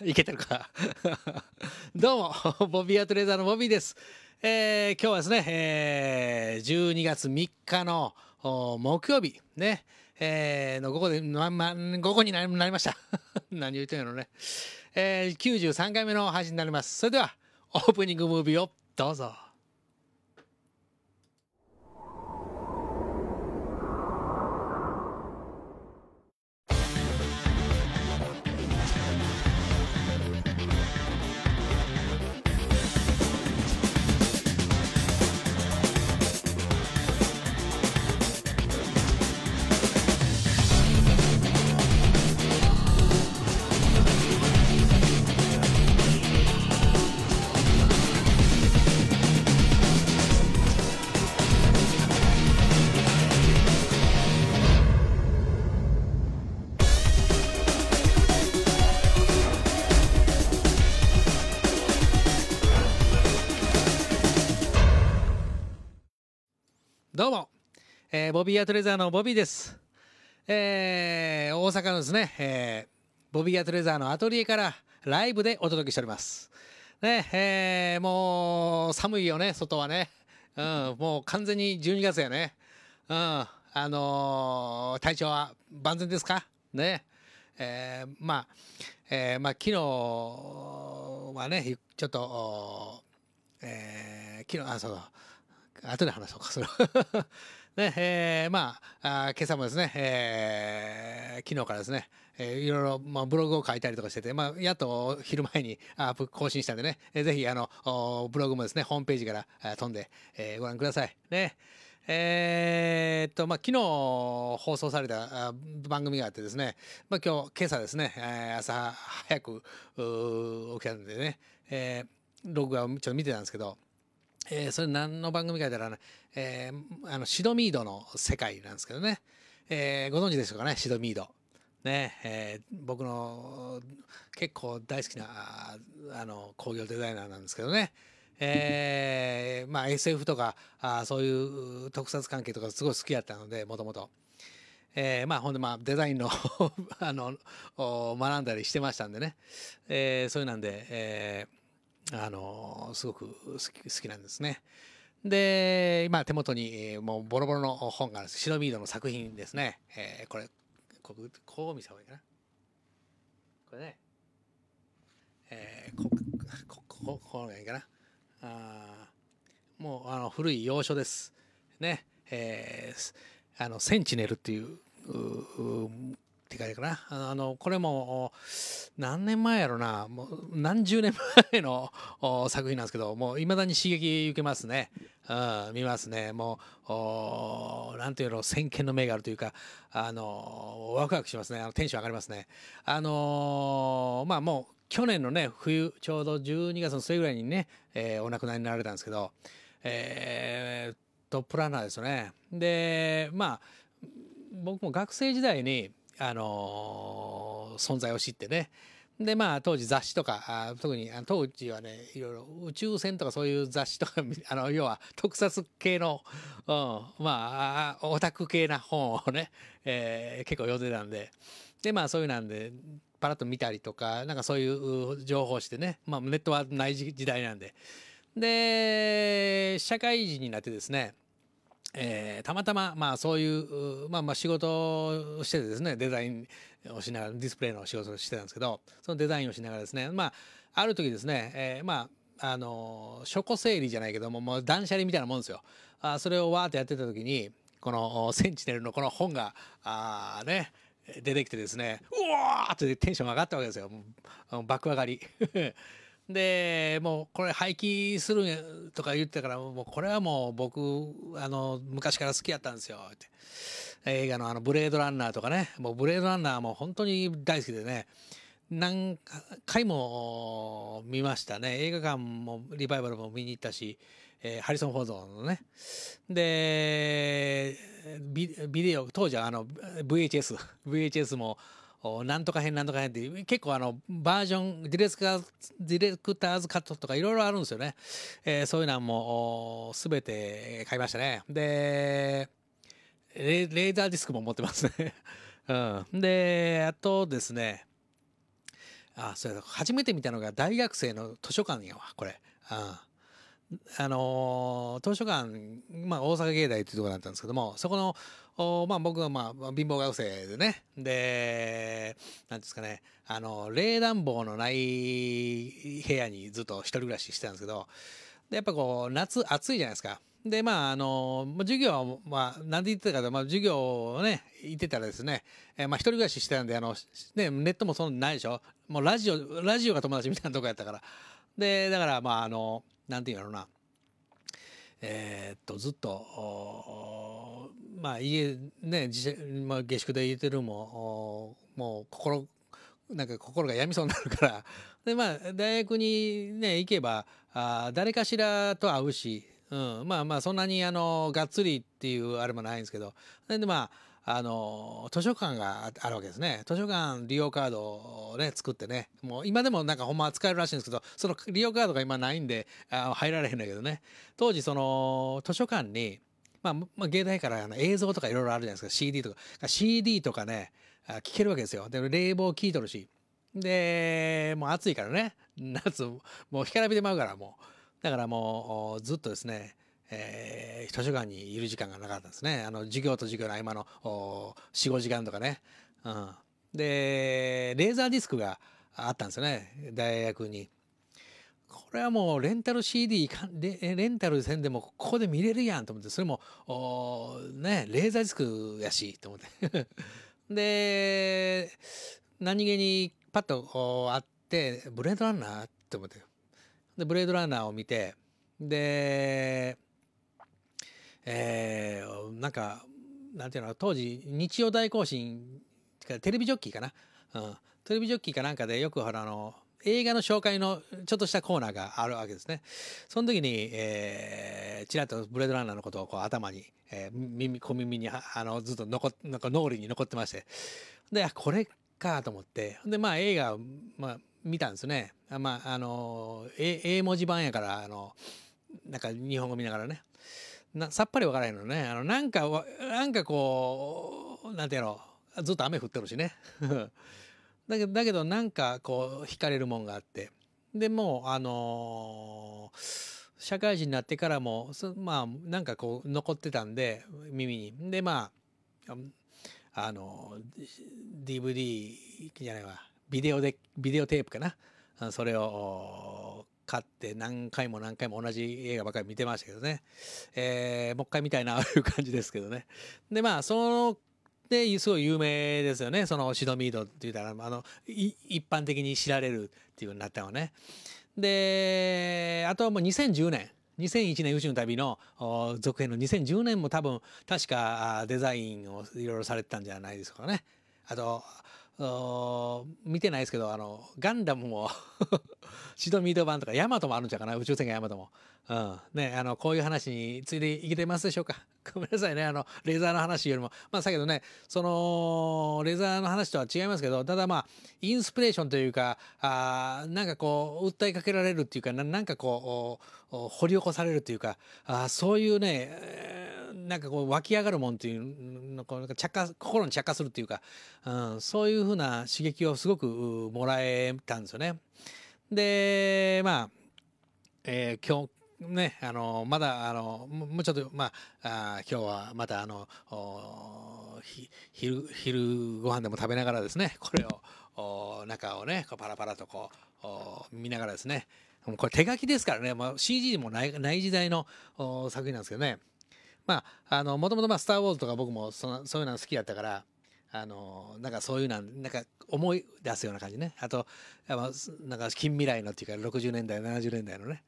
いけてるか どうも ボビーアトレーザーのボビーです、えー、今日はですね、えー、12月3日の木曜日ねえー、の午後で、ま、ま、午後になりました何言ってんのね、えー、93回目の配信になりますそれではオープニングムービーをどうぞー、ボビーアトレザーのボビーです。えー、大阪のですね、えー、ボビーアトレザーのアトリエからライブでお届けしております。ね、えー、もう寒いよね、外はね。うん、もう完全に12月やね。うん、あのー、体調は万全ですかね。えー、まあ、えー、まあ、昨日はね、ちょっと、えー、昨日、あ、そうだ。後で話そうか、それはね、えー、まあ、あ今朝もですね、えー、昨日からですね、えー、いろいろ、まあ、ブログを書いたりとかしてて、まあ、やっと昼前にアップ更新したんでね、えー、ぜひ、あの、ブログもですね、ホームページから飛んで、えー、ご覧ください。ね。えー、っと、まあ、昨日放送された番組があってですね、まあ、今日、今朝ですね、えー、朝早く、起きたんでね、えー、画をちょっと見てたんですけど、えー、それ何の番組かだら、えー、あのシドミードの世界なんですけどね、えー、ご存知でしょうかねシドミード。ねえー、僕の結構大好きなあの工業デザイナーなんですけどね、えーまあ、SF とかあそういう特撮関係とかすごい好きやったのでもともと。えまあほんでまあデザインの あの学んだりしてましたんでね、えー、そういうなんで、えー、あのすごく好き好きなんですね。で今手元にもうボロボロの本があるんですシノミードの作品ですね、えー、これここう見せた方がいいかなこれねえー、ここここいいかなあもうあの古い洋書ですねえー、あのセンチネルっていううって書いてあるかなあのこれも何年前やろなもう何十年前の作品なんですけどもういまだに刺激受けますね、うん、見ますねもう何ていうの先見の目があるというかあのワクワクしますねあのテンション上がりますねあのー、まあもう去年のね冬ちょうど12月の末ぐらいにね、えー、お亡くなりになられたんですけど、えー、トップランナーですよねでまあ僕も学生時代にあのー存在を知ってねでまあ当時雑誌とか特に当時はねいろいろ宇宙船とかそういう雑誌とか あの要は特撮系の、うん、まあオタク系な本をね、えー、結構読んでたんででまあそういうなんでパラッと見たりとかなんかそういう情報してね、まあ、ネットはない時代なんでで社会人になってですねえー、たまたま、まあ、そういう、まあ、まあ仕事をしてですねデザインをしながらディスプレイの仕事をしてたんですけどそのデザインをしながらですね、まあ、ある時ですね、えー、まああの書庫整理じゃないけどももう断捨離みたいなもんですよ。あそれをわーってやってた時にこの「センチネル」のこの本があね出てきてですねうわーってテンション上がったわけですよ爆上がりでもうこれ廃棄するとか言ってたからもうこれはもう僕あの昔から好きやったんですよって映画のあの「ブレードランナー」とかねもうブレードランナーも本当に大好きでね何回も見ましたね映画館もリバイバルも見に行ったし、えー、ハリソン・フォードのねでビデオ当時はあの VHSVHS VHS もなんとか編なんとか編って結構あのバージョンディレクターディレクターズカットとかいろいろあるんですよね、えー、そういうのも全て買いましたねでレーダーディスクも持ってますね うん、であとですねあそれ初めて見たのが大学生の図書館やわこれ、うん、あの図書館、まあ、大阪芸大っていうところだったんですけどもそこのお、まあ、僕は、まあ、貧乏学生でねで何ですかねあの冷暖房のない部屋にずっと一人暮らししてたんですけどでやっぱこう夏暑いじゃないですか。でまああの授業はまあ何で言ってたかと、まあ、授業をね行ってたらですね、えー、まあ一人暮らししてたんであの、ね、ネットもそんなないでしょもうラジオラジオが友達みたいなとこやったからでだからまああの何て言うのなえー、っとずっとまあ家ね自、まあ、下宿で言ってるももう心なんか心が病みそうになるから でまあ大学にね行けばあ誰かしらと会うし、うん、まあまあそんなにあのがっつりっていうあれもないんですけどでまああの図書館があるわけですね図書館利用カードをね作ってねもう今でもなんかほんま使えるらしいんですけどその利用カードが今ないんであ入られへんだけどね当時その図書館に、まあ、まあ芸大からあの映像とかいろいろあるじゃないですか CD とか CD とかね聞けるわけですよで冷房効いとるしでもう暑いからね夏もう干からびで舞うからもうだからもうずっとですねえー、図書館にいる時間がなかったんですねあの授業と授業の合間の45時間とかね、うん、でレーザーディスクがあったんですよね大学に。これはもうレンタル CD レンタルせんでもここで見れるやんと思ってそれもねレーザーディスクやしと思って で何気にパッとあってブレードランナーって思ってでブレードランナーを見てでえー、なんか、なんていうの、当時、日曜大行進、テレビジョッキーかな、うん、テレビジョッキーかなんかでよく、あの、映画の紹介のちょっとしたコーナーがあるわけですね。その時に、えー、ちらっとブレードランナーのことをこう頭に、えー、耳、小耳に、あの、ずっと残なんか脳裏に残ってまして。で、これかと思って。で、まあ映画、まあ見たんですね。まあ、あの、英文字版やから、あの、なんか日本語見ながらね。なさっぱりわからへんのねあのなんかなんかこうなんていうのずっと雨降ってるしね だけどだけどなんかこう惹かれるもんがあってでもうあのー、社会人になってからもまあなんかこう残ってたんで耳にでまああの DVD じゃないわビデオでビデオテープかなそれを買って何回も何回も同じ映画ばかり見てましたけどね、えー、もう一回見たいないう感じですけどねでまあそのですごい有名ですよねそのシドミードって言ったらあの一般的に知られるっていうようになったのねであとはもう2010年2001年宇宙の旅の続編の2010年も多分確かデザインをいろいろされてたんじゃないですかねあと見てないですけど、あの、ガンダムも シドミード版とか、ヤマトもあるんちゃうかな、宇宙船がヤマトも。うん。ね、あの、こういう話についていけてますでしょうか。ごめんなさいね、あの、レーザーの話よりも。まあ、さけどね、その、レーザーの話とは違いますけど、ただまあ、インスピレーションというか、あなんかこう、訴えかけられるっていうか、なんかこう、掘り起こされるというか、あそういうね、えーなんかこう湧き上がるもんっていうのこうなんか着火心に着火するっていうか、うん、そういうふうな刺激をすごくもらえたんですよね。でまあ、えー、今日ね、あのまだあのもうちょっと、まあ、あ今日はまたあの昼昼ご飯でも食べながらですねこれを。お中をねパラパラとこう見ながらですねこれ手書きですからね、まあ、CG もないない時代の作品なんですけどねまあ、あの、もともとまあ、スター・ウォーズとか僕もそそういうの好きだったから、あの、なんかそういうなん、なんか思い出すような感じねあとなんか近未来のっていうか60年代70年代のね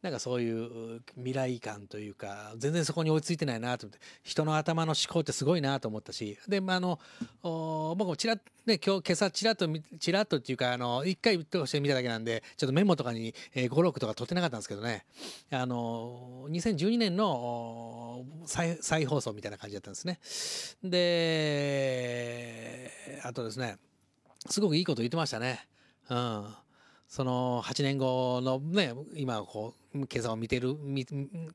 なんかそういう未来感というか全然そこに追いついてないなと思って人の頭の思考ってすごいなと思ったしで、まあ、あの僕もちらね今日今朝ちらっとちらっとっていうかあの1回として見ただけなんでちょっとメモとかに、えー、56とか取ってなかったんですけどねあの2012年の再再放送みたいな感じだったんですね。であとですねすごくいいこと言ってましたね。うん。その8年後のね、今こう、今朝を見てる、今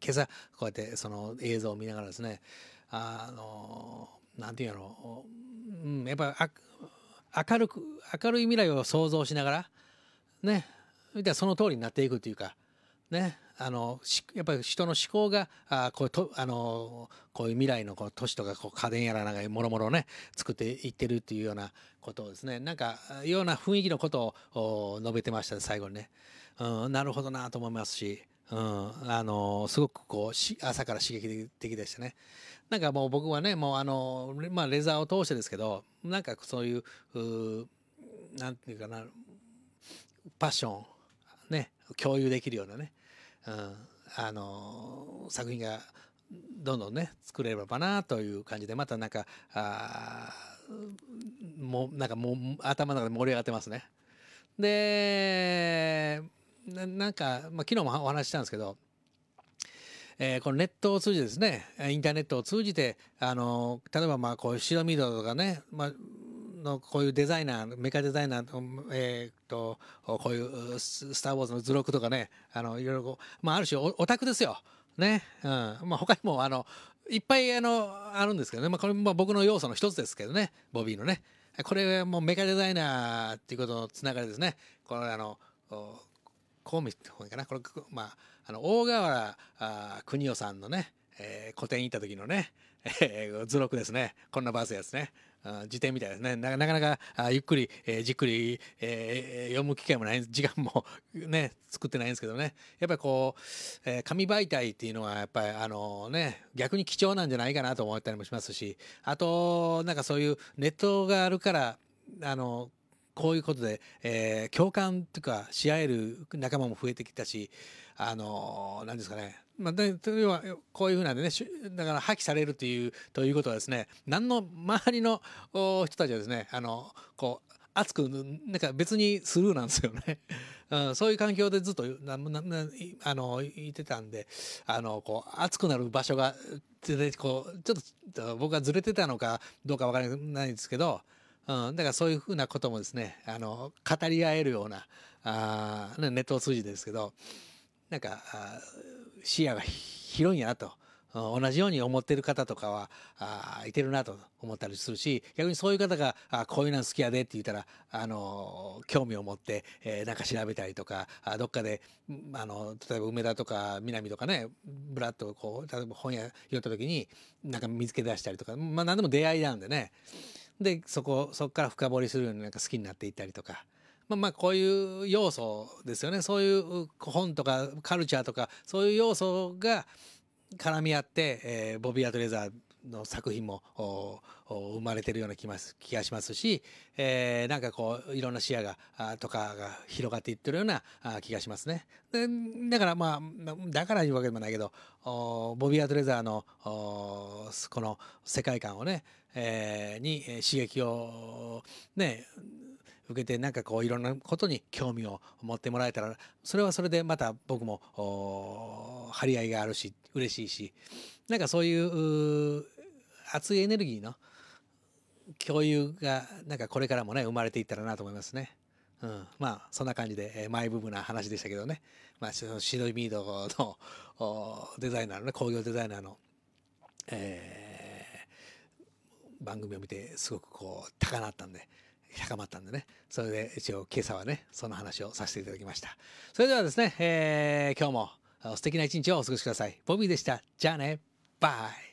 朝こうやってその映像を見ながらですね、あの、なんていうんやろう、うん、やっぱり明るく、明るい未来を想像しながら、ね、その通りになっていくというか、ね、あのやっぱり人の思考があこうとあのこういう未来のこう都市とかこう家電やらなんかもろもろね作っていってるっていうようなことをですねなんかような雰囲気のことを述べてました、ね、最後にね、うん、なるほどなと思いますし。うん、あのすごくこうし朝から刺激的でしたね。なんかもう僕はねもうあの、まあ、レザーを通してですけどなんかそういううなんていうかなパッションね共有できるようなねあの作品がどんどんね作れればなという感じでまたなんかあもなんかもう頭の中で盛り上がってますね。でなんか、まあ、昨日もお話ししたんですけど、えー、このネットを通じてですねインターネットを通じてあの例えばまあこう白身とかね、まあ、のこういうデザイナーメカデザイナー、えーと、とこういう「スター・ウォーズ」の図録とかねあのいろいろまあ、ある種オタクですよ。ねうんまあ、他にもあのいっぱいあのあるんですけどね、まあ、これも僕の要素の一つですけどねボビーのねこれもうメカデザイナーっていうことのつながりですねこれあのこうってがいかなこれ、まあ、あの大河原邦夫さんのね、えー、個展行った時のねえ図録ですね。こんなバースですね。辞典みたいですね。なかなかゆっくり、えー、じっくり、えー、読む機会もない時間も ね、作ってないんですけどね。やっぱりこう、えー、紙媒体っていうのはやっぱりあのね、逆に貴重なんじゃないかなと思ったりもしますし、あと、なんかそういうネットがあるから、あの、こういうことで、えー、共感とかし合える仲間も増えてきたし、あの、なんですかね、まあ、要はこういうふうなんでねだから破棄されるというということはですね何の周りの人たちはですねあのこう熱くなんか別にスルーなんですよね。うん、そういう環境でずっとななあのいてたんであのこう熱くなる場所がこうちょっと僕がずれてたのかどうか分からないんですけど、うん、だからそういうふうなこともですねあの語り合えるようなあネットを通じてですけどなんか視野が広いんやなと。同じように思ってる方とかは、あいてるなと思ったりするし、逆にそういう方が、あこういうの好きやでって言ったら、あの興味を持って、えー、なんか調べたりとか、あどっかで、あの、例えば梅田とか南とかね、ブラッとこう、例えば本屋寄った時に、なんか見つけ出したりとか、まあ何でも出会いなんでね。で、そこ、そこから深掘りするようになんか好きになっていったりとか。まあ、まあこういう要素ですよねそういう本とかカルチャーとかそういう要素が絡み合って、えー、ボビー・アトレザーの作品も生まれてるような気ます気がしますし、えー、なんかこういろんな視野がとかが広がっていってるような気がしますね。でだからまあだからいうわけでもないけどボビー・アトレザーのこの世界観をね、えー、に刺激をね受けてなんかこういろんなことに興味を持ってもらえたらそれはそれでまた僕も張り合いがあるし嬉しいしなんかそういう熱いエネルギーの共有がなんかこれからもね生まれていったらなと思いますね。うん、まあそんな感じで、えー、マイブームな話でしたけどね、まあ、シドミードのデザイナーのね工業デザイナーの、えー、番組を見てすごくこう高鳴ったんで、高まったんでねそれで一応今朝はねその話をさせていただきましたそれではですね、えー、今日も素敵な一日をお過ごしくださいボビーでしたじゃあねバイ